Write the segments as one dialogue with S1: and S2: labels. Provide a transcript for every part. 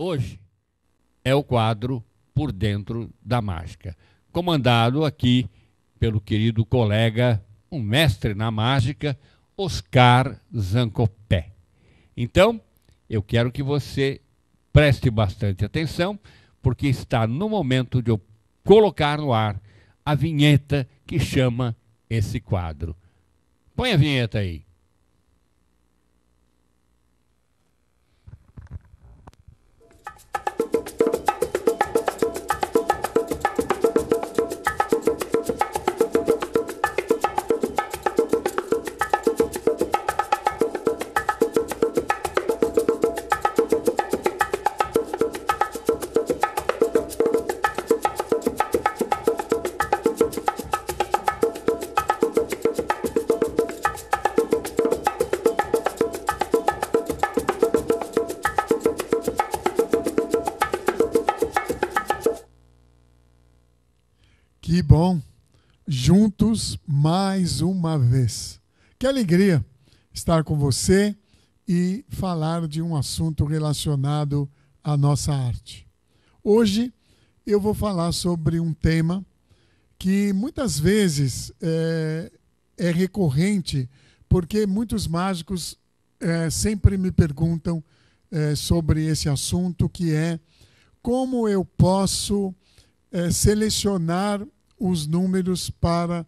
S1: hoje é o quadro Por Dentro da Mágica, comandado aqui pelo querido colega, um mestre na mágica, Oscar Zancopé. Então, eu quero que você preste bastante atenção, porque está no momento de eu colocar no ar a vinheta que chama esse quadro. Põe a vinheta aí. Que bom! Juntos mais uma vez. Que alegria estar com você e falar de um assunto relacionado à nossa arte. Hoje eu vou falar sobre um tema que muitas vezes é, é recorrente, porque muitos mágicos é, sempre me perguntam é, sobre esse assunto, que é como eu posso selecionar os números para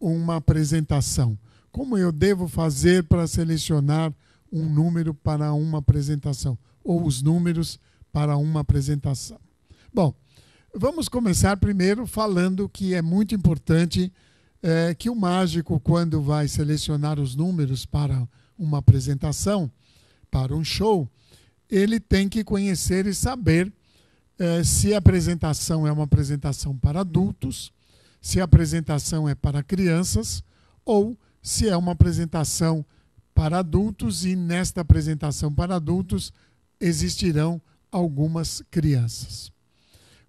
S1: uma apresentação. Como eu devo fazer para selecionar um número para uma apresentação? Ou os números para uma apresentação? Bom, vamos começar primeiro falando que é muito importante é, que o mágico, quando vai selecionar os números para uma apresentação, para um show, ele tem que conhecer e saber é, se a apresentação é uma apresentação para adultos se a apresentação é para crianças ou se é uma apresentação para adultos e nesta apresentação para adultos existirão algumas crianças.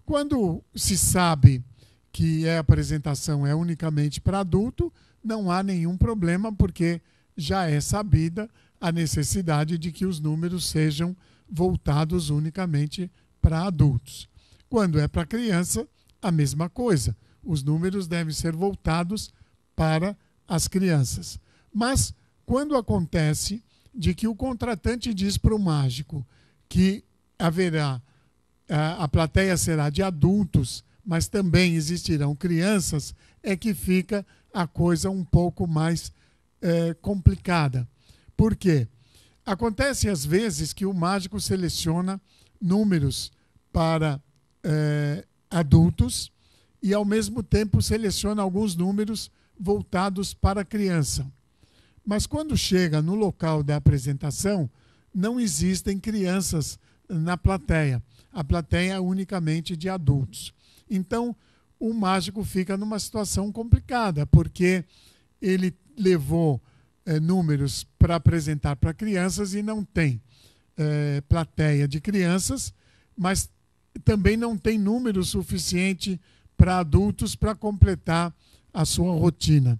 S1: Quando se sabe que a apresentação é unicamente para adulto, não há nenhum problema, porque já é sabida a necessidade de que os números sejam voltados unicamente para adultos. Quando é para criança, a mesma coisa os números devem ser voltados para as crianças. Mas quando acontece de que o contratante diz para o mágico que haverá eh, a plateia será de adultos, mas também existirão crianças, é que fica a coisa um pouco mais é, complicada. Por quê? Acontece às vezes que o mágico seleciona números para é, adultos e, ao mesmo tempo, seleciona alguns números voltados para a criança. Mas quando chega no local da apresentação, não existem crianças na plateia. A plateia é unicamente de adultos. Então, o mágico fica numa situação complicada, porque ele levou é, números para apresentar para crianças e não tem é, plateia de crianças, mas também não tem número suficiente para adultos para completar a sua rotina.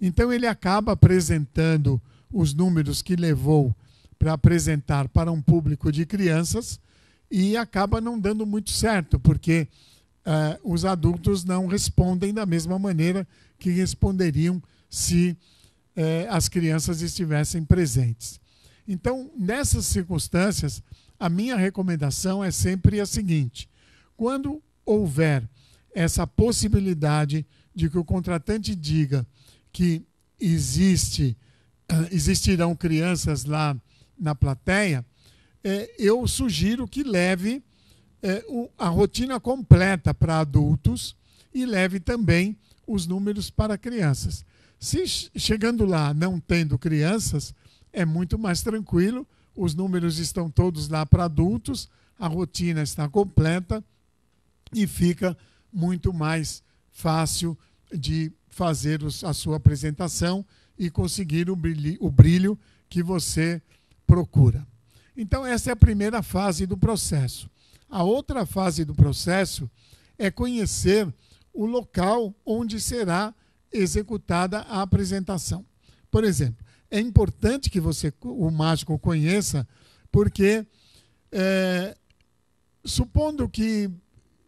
S1: Então ele acaba apresentando os números que levou para apresentar para um público de crianças e acaba não dando muito certo, porque eh, os adultos não respondem da mesma maneira que responderiam se eh, as crianças estivessem presentes. Então, nessas circunstâncias, a minha recomendação é sempre a seguinte: quando houver essa possibilidade de que o contratante diga que existe eh, existirão crianças lá na plateia, eh, eu sugiro que leve eh, a rotina completa para adultos e leve também os números para crianças. Se chegando lá não tendo crianças, é muito mais tranquilo, os números estão todos lá para adultos, a rotina está completa e fica muito mais fácil de fazer a sua apresentação e conseguir o brilho, o brilho que você procura. Então, essa é a primeira fase do processo. A outra fase do processo é conhecer o local onde será executada a apresentação. Por exemplo, é importante que você, o mágico, conheça, porque é, supondo que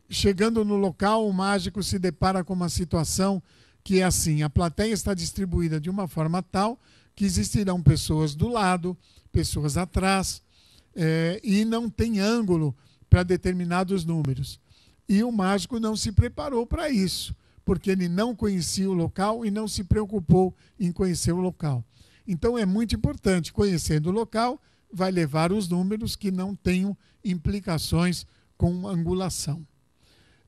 S1: chegando no local, o mágico se depara com uma situação que é assim: a plateia está distribuída de uma forma tal que existirão pessoas do lado, pessoas atrás, é, e não tem ângulo para determinados números. E o mágico não se preparou para isso, porque ele não conhecia o local e não se preocupou em conhecer o local. Então é muito importante, conhecendo o local, vai levar os números que não tenham implicações com angulação.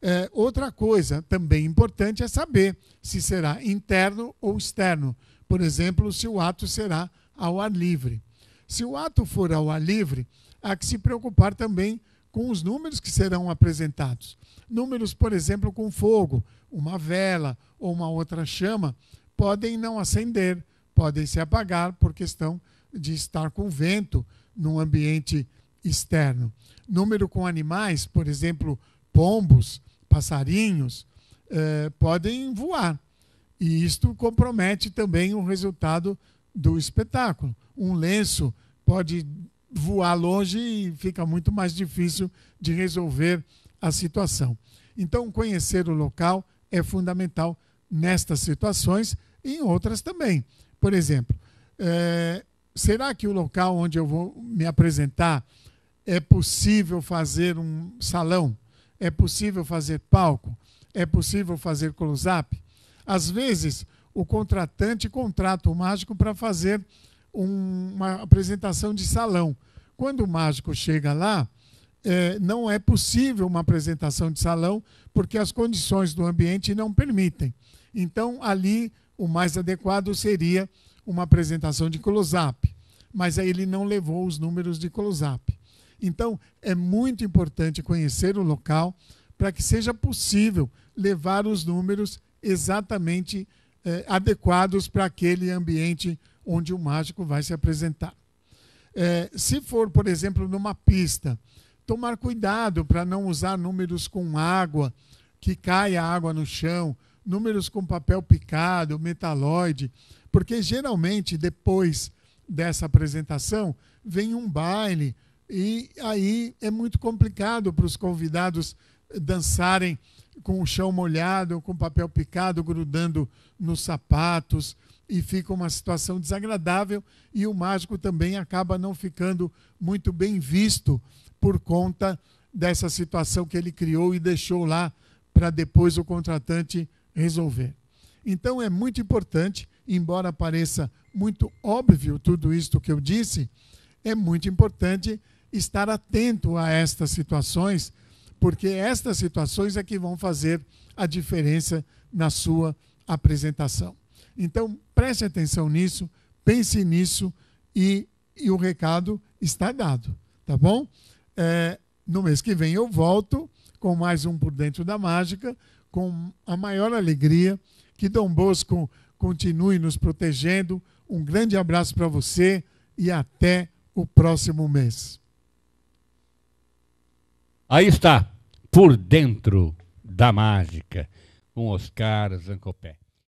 S1: É, outra coisa também importante é saber se será interno ou externo. Por exemplo, se o ato será ao ar livre. Se o ato for ao ar livre, há que se preocupar também com os números que serão apresentados. Números, por exemplo, com fogo, uma vela ou uma outra chama, podem não acender, podem se apagar por questão de estar com vento num ambiente externo. Número com animais, por exemplo, pombos, passarinhos, é, podem voar. E isto compromete também o resultado do espetáculo. Um lenço pode voar longe e fica muito mais difícil de resolver a situação. Então, conhecer o local é fundamental nestas situações e em outras também. Por exemplo, é, será que o local onde eu vou me apresentar é possível fazer um salão? É possível fazer palco? É possível fazer close-up? Às vezes, o contratante contrata o mágico para fazer um, uma apresentação de salão. Quando o mágico chega lá, é, não é possível uma apresentação de salão, porque as condições do ambiente não permitem. Então, ali, o mais adequado seria uma apresentação de close-up, mas aí ele não levou os números de close-up. Então, é muito importante conhecer o local para que seja possível levar os números exatamente eh, adequados para aquele ambiente onde o mágico vai se apresentar. Eh, se for, por exemplo, numa pista, tomar cuidado para não usar números com água, que caia água no chão, números com papel picado, metaloide, porque geralmente depois dessa apresentação vem um baile e aí é muito complicado para os convidados dançarem com o chão molhado, com papel picado grudando nos sapatos e fica uma situação desagradável e o mágico também acaba não ficando muito bem visto por conta dessa situação que ele criou e deixou lá para depois o contratante resolver. Então é muito importante, embora pareça muito óbvio tudo isto que eu disse, é muito importante estar atento a estas situações, porque estas situações é que vão fazer a diferença na sua apresentação. Então, preste atenção nisso, pense nisso e, e o recado está dado, tá bom? É, no mês que vem eu volto com mais um Por Dentro da Mágica, com a maior alegria. Que Dom Bosco continue nos protegendo. Um grande abraço para você e até o próximo mês. Aí está, por dentro da mágica, com Oscar Zancopé.